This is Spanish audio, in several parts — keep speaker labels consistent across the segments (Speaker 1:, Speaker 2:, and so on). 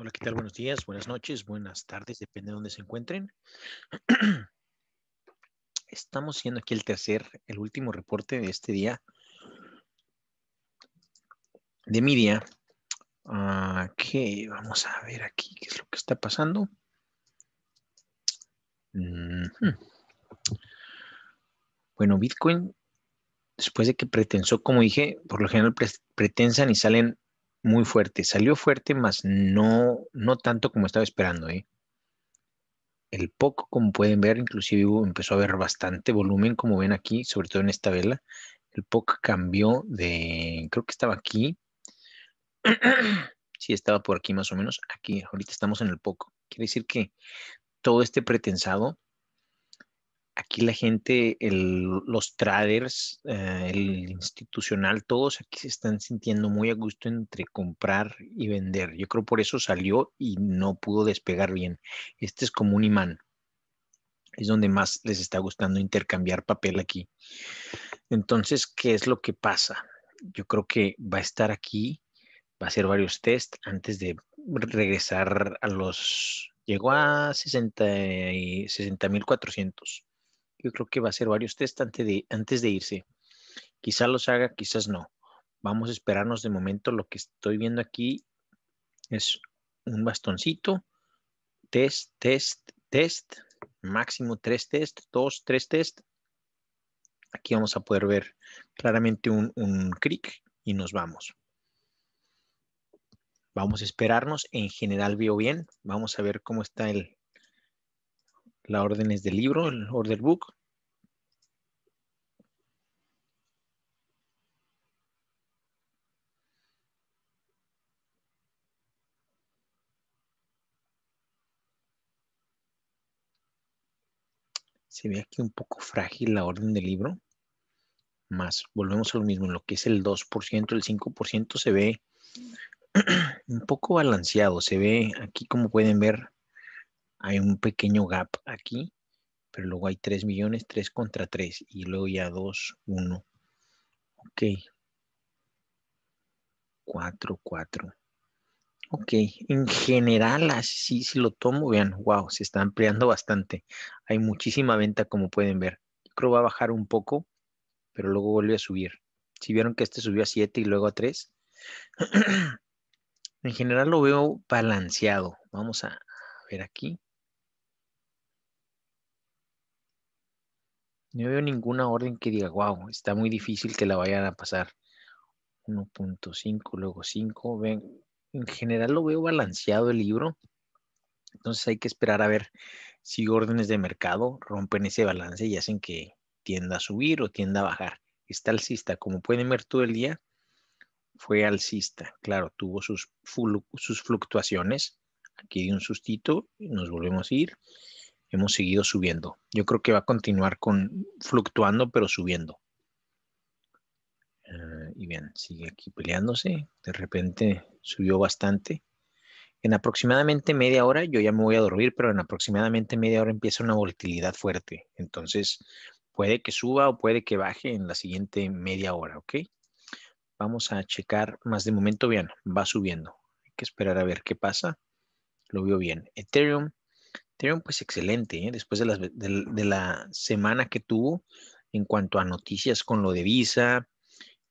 Speaker 1: Hola, ¿qué tal? Buenos días, buenas noches, buenas tardes, depende de dónde se encuentren. Estamos siendo aquí el tercer, el último reporte de este día de media día. Ah, vamos a ver aquí qué es lo que está pasando. Bueno, Bitcoin, después de que pretensó, como dije, por lo general pretensan y salen muy fuerte. Salió fuerte, mas no, no tanto como estaba esperando. ¿eh? El poco, como pueden ver, inclusive empezó a ver bastante volumen, como ven aquí, sobre todo en esta vela. El POC cambió de, creo que estaba aquí. sí, estaba por aquí más o menos. Aquí, ahorita estamos en el POC. Quiere decir que todo este pretensado aquí la gente, los traders, eh, el institucional, todos aquí se están sintiendo muy a gusto entre comprar y vender. Yo creo por eso salió y no pudo despegar bien. Este es como un imán. Es donde más les está gustando intercambiar papel aquí. Entonces, ¿qué es lo que pasa? Yo creo que va a estar aquí, va a hacer varios test antes de regresar a los llegó a 60.400. 60, yo creo que va a hacer varios test antes de, antes de irse. Quizás los haga, quizás no. Vamos a esperarnos de momento. Lo que estoy viendo aquí es un bastoncito, test, test, test, máximo tres test, dos, tres test. Aquí vamos a poder ver claramente un, un clic y nos vamos. Vamos a esperarnos. En general veo bien. Vamos a ver cómo está el, la orden es del libro, el order book. Se ve aquí un poco frágil la orden del libro. Más, volvemos a lo mismo, lo que es el 2%, el 5% se ve un poco balanceado. Se ve aquí, como pueden ver, hay un pequeño gap aquí, pero luego hay 3 millones, 3 contra 3, y luego ya 2, 1. Ok. 4, 4. Ok, en general, así si lo tomo, vean, wow, se está ampliando bastante. Hay muchísima venta, como pueden ver. Yo creo va a bajar un poco, pero luego vuelve a subir. Si vieron que este subió a 7 y luego a 3, en general lo veo balanceado. Vamos a ver aquí. No veo ninguna orden que diga, wow, está muy difícil que la vayan a pasar. 1.5, luego 5. Ven, en general lo veo balanceado el libro. Entonces hay que esperar a ver si órdenes de mercado rompen ese balance y hacen que tienda a subir o tienda a bajar. Está alcista, como pueden ver todo el día, fue alcista. Claro, tuvo sus, fluctuaciones. Aquí un sustito, y nos volvemos a ir hemos seguido subiendo. Yo creo que va a continuar con fluctuando, pero subiendo. Eh, y bien, sigue aquí peleándose. De repente subió bastante. En aproximadamente media hora, yo ya me voy a dormir, pero en aproximadamente media hora empieza una volatilidad fuerte. Entonces, puede que suba o puede que baje en la siguiente media hora, ¿ok? Vamos a checar más de momento, bien, va subiendo. Hay que esperar a ver qué pasa. Lo veo bien. Ethereum Ethereum, pues excelente, ¿eh? después de, la semana que tuvo en cuanto a noticias con lo de Visa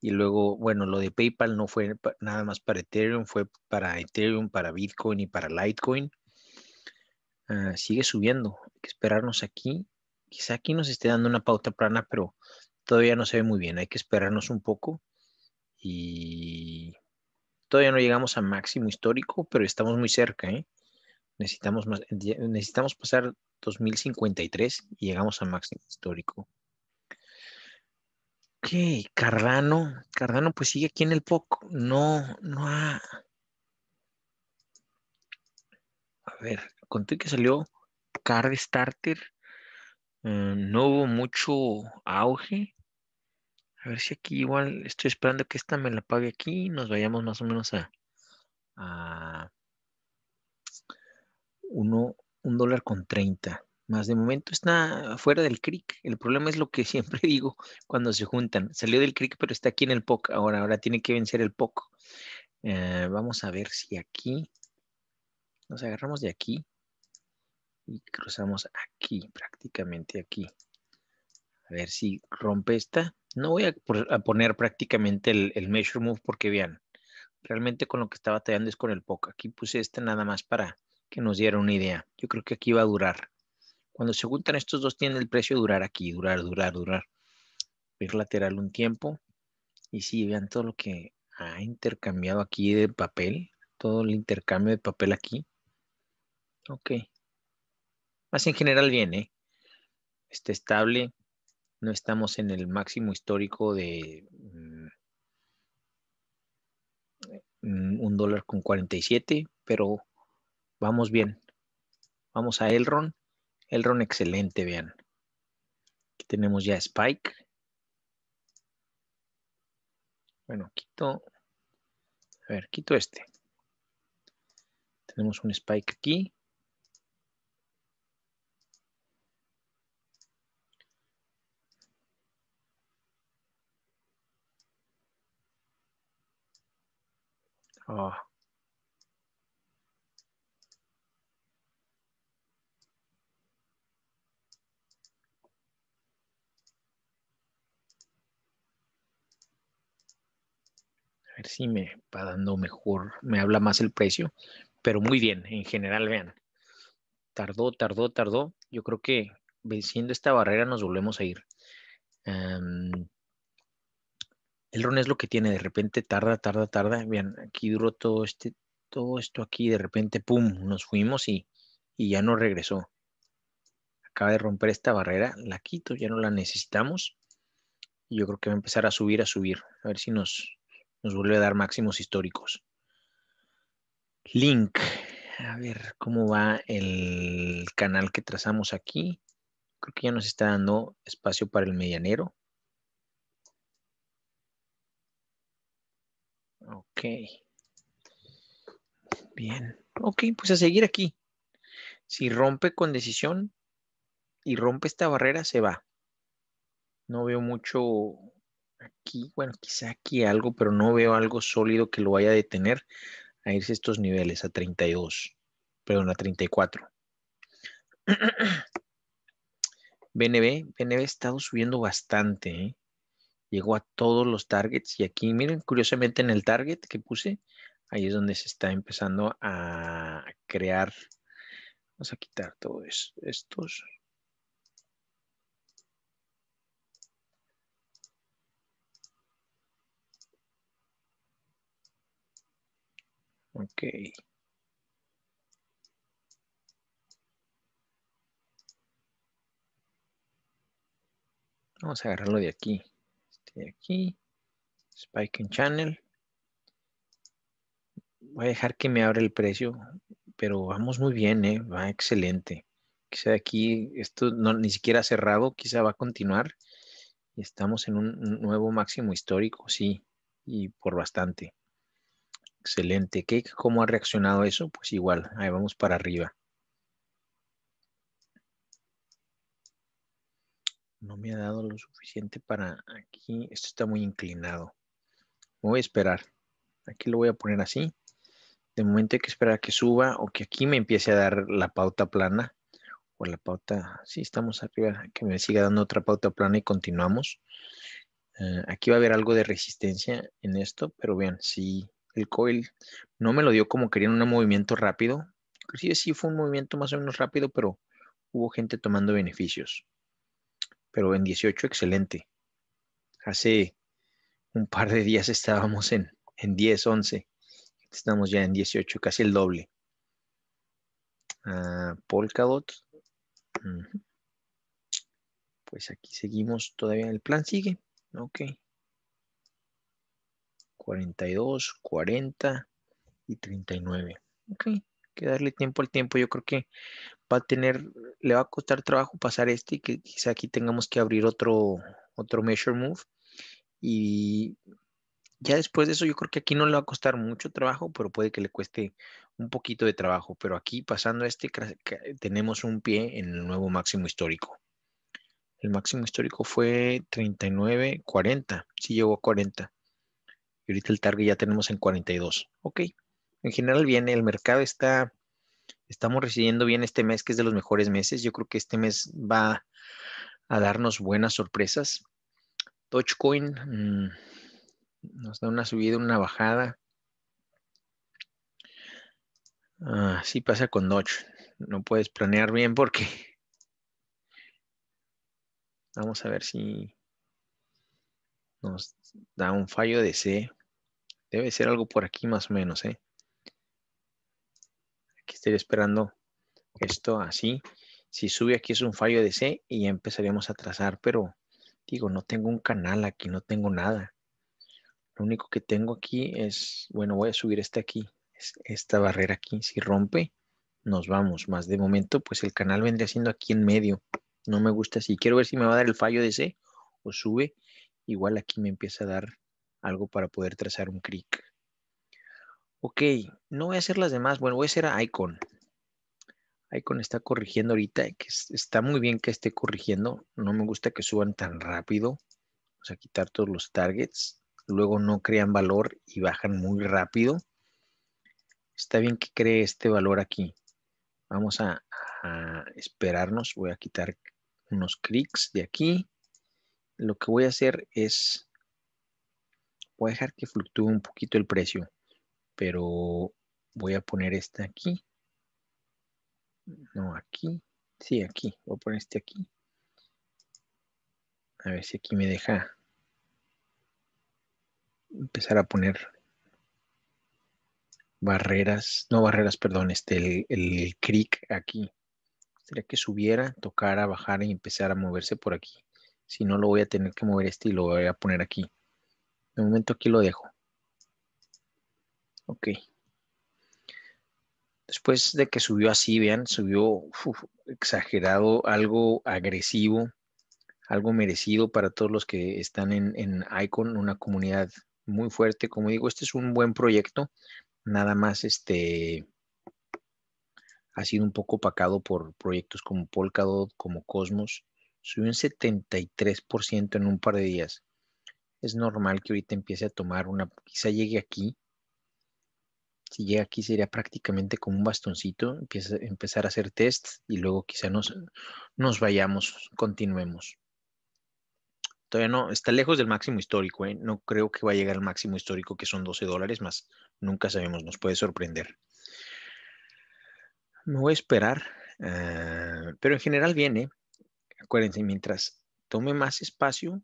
Speaker 1: y luego, bueno, lo de PayPal no fue nada más para Ethereum, fue para Ethereum, para Bitcoin y para Litecoin. Ah, sigue subiendo, hay que esperarnos aquí. Quizá aquí nos esté dando una pauta plana, pero todavía no se ve muy bien, hay que esperarnos un poco y todavía no llegamos a máximo histórico, pero estamos muy cerca, ¿eh? necesitamos, más, necesitamos pasar 2053 y llegamos a máximo histórico. Ok, Cardano, Cardano pues sigue aquí en el POC, no, no A ver, conté que salió Card Starter, eh, no hubo mucho auge. A ver si aquí igual estoy esperando que esta me la pague aquí, nos vayamos más o menos a uno, un dólar con 30. Más de momento está fuera del CRIC. El problema es lo que siempre digo cuando se juntan. Salió del CRIC, pero está aquí en el POC. Ahora, ahora tiene que vencer el POC. Eh, vamos a ver si aquí nos agarramos de aquí y cruzamos aquí, prácticamente aquí. A ver si rompe esta. No voy a, poner prácticamente el, el, measure move porque vean, realmente con lo que estaba tallando es con el POC. Aquí puse este nada más para, que nos diera una idea. Yo creo que aquí va a durar. Cuando se juntan estos dos tiene el precio durar aquí, durar, durar, durar. Ir lateral un tiempo. Y sí, vean todo lo que ha intercambiado aquí de papel. Todo el intercambio de papel aquí. Ok. Más en general bien, ¿eh? Está estable. No estamos en el máximo histórico de mm, mm, un dólar con 47, pero Vamos bien. Vamos a Elron. Elron excelente, vean. Aquí tenemos ya Spike. Bueno, quito. A ver, quito este. Tenemos un Spike aquí. ah si me va dando mejor, me habla más el precio, pero muy bien, en general, vean, tardó, tardó, tardó, yo creo que venciendo esta barrera nos volvemos a ir. el ron es lo que tiene, de repente tarda, tarda, tarda, vean, aquí duró todo este, todo esto aquí, de repente, pum, nos fuimos y, y ya no regresó. Acaba de romper esta barrera, la quito, ya no la necesitamos y yo creo que va a empezar a subir, a subir. A ver si nos, nos vuelve a dar máximos históricos. Link. A ver cómo va el canal que trazamos aquí. Creo que ya nos está dando espacio para el medianero. Ok. Bien. Ok, pues a seguir aquí. Si rompe con decisión y rompe esta barrera, se va. No veo mucho, aquí, bueno, quizá aquí algo, pero no veo algo sólido que lo vaya a detener a irse estos niveles, a 32, perdón, a 34. BNB, BNB ha estado subiendo bastante, ¿eh? llegó a todos los targets y aquí miren, curiosamente en el target que puse, ahí es donde se está empezando a crear, vamos a quitar todos estos, Ok. Vamos a agarrarlo de aquí. Este de aquí. Spike en Channel. Voy a dejar que me abra el precio, pero vamos muy bien, ¿eh? va excelente. Quizá aquí esto ni siquiera ha cerrado, quizá va a continuar. Y estamos en un nuevo máximo histórico, sí, y por bastante. Excelente. ¿Qué, ¿Cómo ha reaccionado eso? Pues igual, ahí vamos para arriba. No me ha dado lo suficiente para aquí. Esto está muy inclinado. voy a esperar. Aquí lo voy a poner así. De momento hay que esperar a que suba o que aquí me empiece a dar la pauta plana. O la pauta, sí, estamos arriba, que me siga dando otra pauta plana y continuamos. Eh, aquí va a haber algo de resistencia en esto, pero vean, sí, el coil no me lo dio como querían un movimiento rápido. Sí, sí fue un movimiento más o menos rápido, pero hubo gente tomando beneficios. Pero en 18, excelente. Hace un par de días estábamos en, en 10, 11. Estamos ya en 18, casi el doble. Ah, Paul Polkadot. Pues aquí seguimos todavía. El plan sigue. Ok. 42, 40 y 39. Ok, que darle tiempo al tiempo. Yo creo que va a tener, le va a costar trabajo pasar este y que quizá aquí tengamos que abrir otro, otro measure move. Y ya después de eso, yo creo que aquí no le va a costar mucho trabajo, pero puede que le cueste un poquito de trabajo. Pero aquí, pasando este, tenemos un pie en el nuevo máximo histórico. El máximo histórico fue 39, 40. Sí llegó a 40 y ahorita el target ya tenemos en 42. Ok, en general viene, el mercado está, estamos recibiendo bien este mes, que es de los mejores meses. Yo creo que este mes va a darnos buenas sorpresas. Dogecoin mm, nos da una subida, una bajada. Ah, sí pasa con Doge. No puedes planear bien porque... Vamos a ver si nos da un fallo de C. Debe ser algo por aquí más o menos, ¿eh? Aquí estoy esperando esto así. Si sube aquí es un fallo de C y ya empezaríamos a trazar, pero digo, no tengo un canal aquí, no tengo nada. Lo único que tengo aquí es, bueno, voy a subir este aquí, esta barrera aquí. Si rompe, nos vamos. Más de momento, pues el canal vendría siendo aquí en medio. No me gusta así. Quiero ver si me va a dar el fallo de C o sube. Igual aquí me empieza a dar algo para poder trazar un clic. Ok, no voy a hacer las demás. Bueno, voy a hacer a Icon. Icon está corrigiendo ahorita, que está muy bien que esté corrigiendo. No me gusta que suban tan rápido. Vamos a quitar todos los targets. Luego no crean valor y bajan muy rápido. Está bien que cree este valor aquí. Vamos a, a esperarnos. Voy a quitar unos clics de aquí. Lo que voy a hacer es Voy a dejar que fluctúe un poquito el precio, pero voy a poner este aquí. No, aquí. Sí, aquí. Voy a poner este aquí. A ver si aquí me deja empezar a poner barreras, no barreras, perdón, este, el, el, aquí. Sería que subiera, tocara, bajara y empezar a moverse por aquí. Si no, lo voy a tener que mover este y lo voy a poner aquí. De momento aquí lo dejo. Ok. Después de que subió así, vean, subió exagerado, algo agresivo, algo merecido para todos los que están en, en Icon, una comunidad muy fuerte. Como digo, este es un buen proyecto, nada más este ha sido un poco opacado por proyectos como Polkadot, como Cosmos. Subió un 73% en un par de días es normal que ahorita empiece a tomar una, quizá llegue aquí, si llega aquí sería prácticamente como un bastoncito, empieza, empezar a hacer test y luego quizá nos, nos vayamos, continuemos. Todavía no, está lejos del máximo histórico, ¿eh? no creo que va a llegar al máximo histórico que son 12 dólares más, nunca sabemos, nos puede sorprender. Me voy a esperar, ah, pero en general viene, ¿eh? acuérdense, mientras tome más espacio,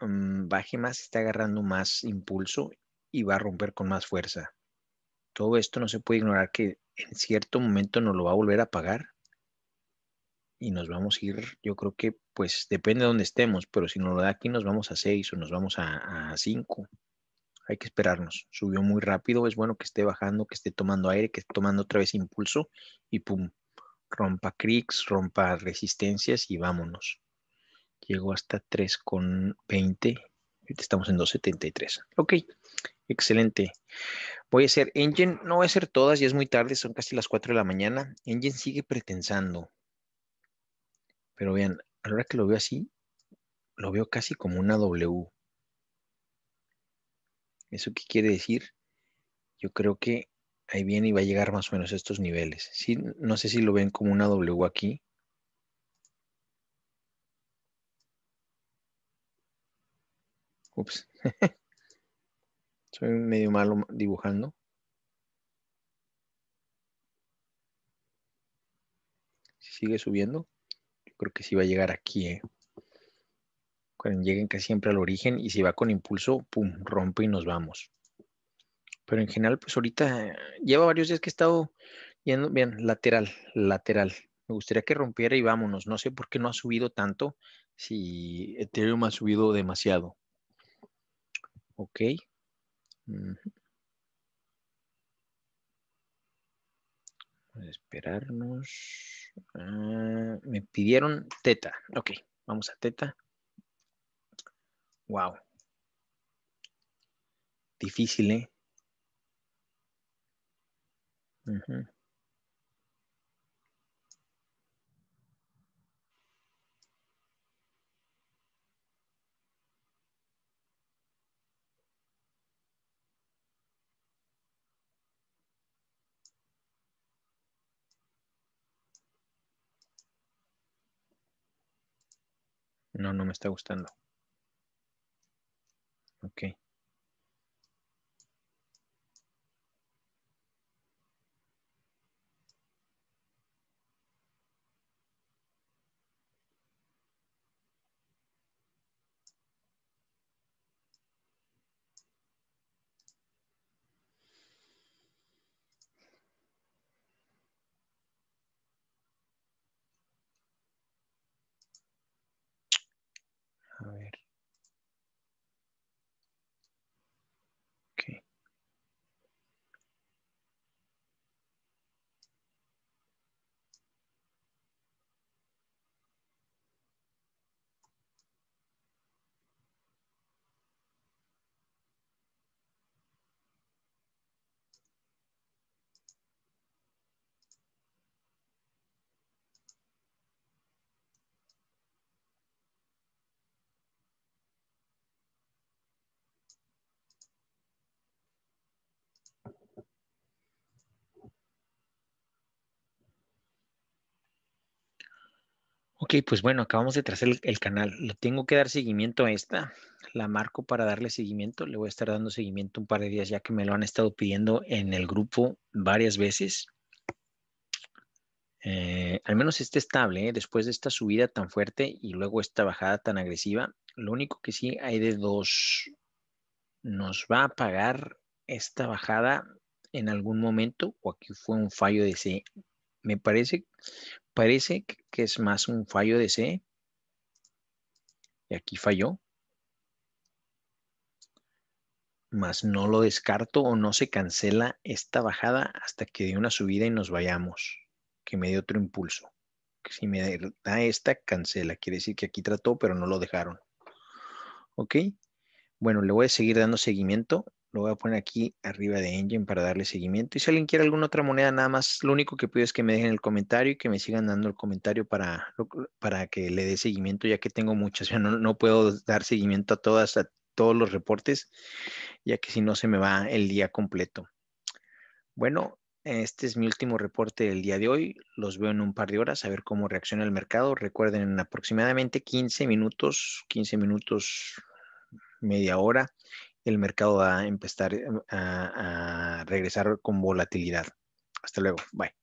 Speaker 1: Mm, baje más, está agarrando más impulso y va a romper con más fuerza. Todo esto no se puede ignorar que en cierto momento nos lo va a volver a pagar y nos vamos a ir, yo creo que pues depende de dónde estemos, pero si nos lo da aquí nos vamos a 6 o nos vamos a 5. Hay que esperarnos. Subió muy rápido, es bueno que esté bajando, que esté tomando aire, que esté tomando otra vez impulso y pum, rompa clics, rompa resistencias y vámonos llegó hasta 3,20. Estamos en 2,73. Ok, excelente. Voy a hacer Engine, no voy a hacer todas, ya es muy tarde, son casi las 4 de la mañana. Engine sigue pretensando. Pero vean, a la hora que lo veo así, lo veo casi como una W. ¿Eso qué quiere decir? Yo creo que ahí viene y va a llegar más o menos a estos niveles. no sé si lo ven como una W aquí. Ups. Soy medio malo dibujando. Si sigue subiendo, yo creo que sí va a llegar aquí. Eh. Cuando lleguen casi siempre al origen y si va con impulso, pum, rompe y nos vamos. Pero en general, pues ahorita eh, lleva varios días que he estado yendo bien lateral, lateral. Me gustaría que rompiera y vámonos. No sé por qué no ha subido tanto si Ethereum ha subido demasiado. Ok. esperarnos. Ah, me pidieron teta. Ok, vamos a teta. Wow. Difícil, ¿eh? No, no me está gustando. Ok. Ok, pues bueno, acabamos de trazar el, canal. Le tengo que dar seguimiento a esta. La marco para darle seguimiento. Le voy a estar dando seguimiento un par de días ya que me lo han estado pidiendo en el grupo varias veces. Eh, al menos esté estable ¿eh? después de esta subida tan fuerte y luego esta bajada tan agresiva. Lo único que sí hay de dos. Nos va a pagar esta bajada en algún momento o aquí fue un fallo de C. Me parece, parece que es más un fallo de C. Y aquí falló. Más no lo descarto o no se cancela esta bajada hasta que dé una subida y nos vayamos. Que me dé otro impulso. Si me da esta, cancela. Quiere decir que aquí trató, pero no lo dejaron. ¿Ok? Bueno, le voy a seguir dando seguimiento lo voy a poner aquí arriba de Engine para darle seguimiento. Y si alguien quiere alguna otra moneda, nada más, lo único que pido es que me dejen el comentario y que me sigan dando el comentario para, para que le dé seguimiento, ya que tengo muchas. no, puedo dar seguimiento a, todas, a todos los reportes, ya que si no se me va el día completo. Bueno, este es mi último reporte del día de hoy. Los veo en un par de horas a ver cómo reacciona el mercado. Recuerden, en aproximadamente 15 minutos, 15 minutos, media hora, el mercado va a empezar em, a, regresar con volatilidad. Hasta luego. Bye.